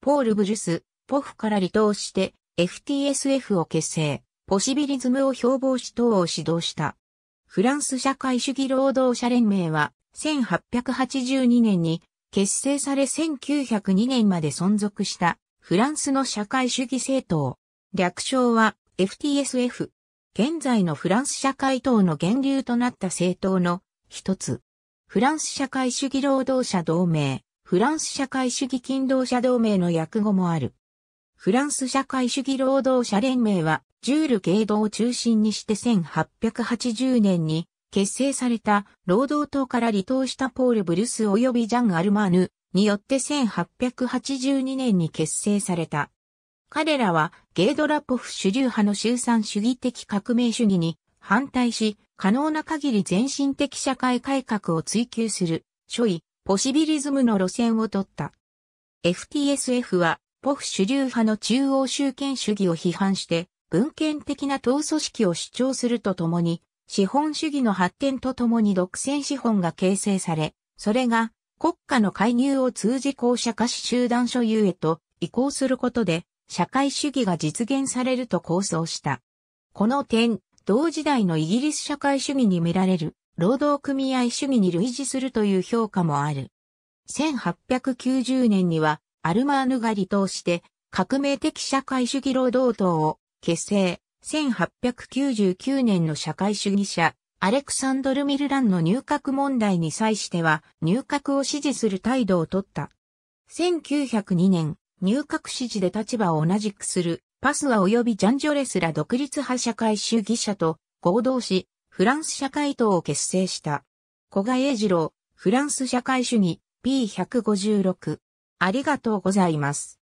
ポール・ブジュス、ポフから離党して FTSF を結成、ポシビリズムを標榜し党を指導した。フランス社会主義労働者連盟は1882年に結成され1902年まで存続したフランスの社会主義政党。略称は FTSF。現在のフランス社会党の源流となった政党の一つ。フランス社会主義労働者同盟フランス社会主義勤労者同盟の訳語もある。フランス社会主義労働者連盟は、ジュール・ゲイドを中心にして1880年に結成された労働党から離党したポール・ブルス及びジャン・アルマーヌによって1882年に結成された。彼らはゲイドラポフ主流派の集産主義的革命主義に反対し、可能な限り全身的社会改革を追求する、諸位、ポシビリズムの路線を取った。FTSF は、ポフ主流派の中央集権主義を批判して、文献的な党組織を主張するとともに、資本主義の発展とともに独占資本が形成され、それが国家の介入を通じ公社化し集団所有へと移行することで、社会主義が実現されると構想した。この点、同時代のイギリス社会主義に見られる労働組合主義に類似するという評価もある。1890年にはアルマーヌが離党して革命的社会主義労働党を結成。1899年の社会主義者アレクサンドル・ミルランの入閣問題に際しては入閣を支持する態度をとった。1902年、入閣支持で立場を同じくするパスワ及びジャンジョレスら独立派社会主義者と合同し、フランス社会党を結成した。古賀英二郎、フランス社会主義、P156。ありがとうございます。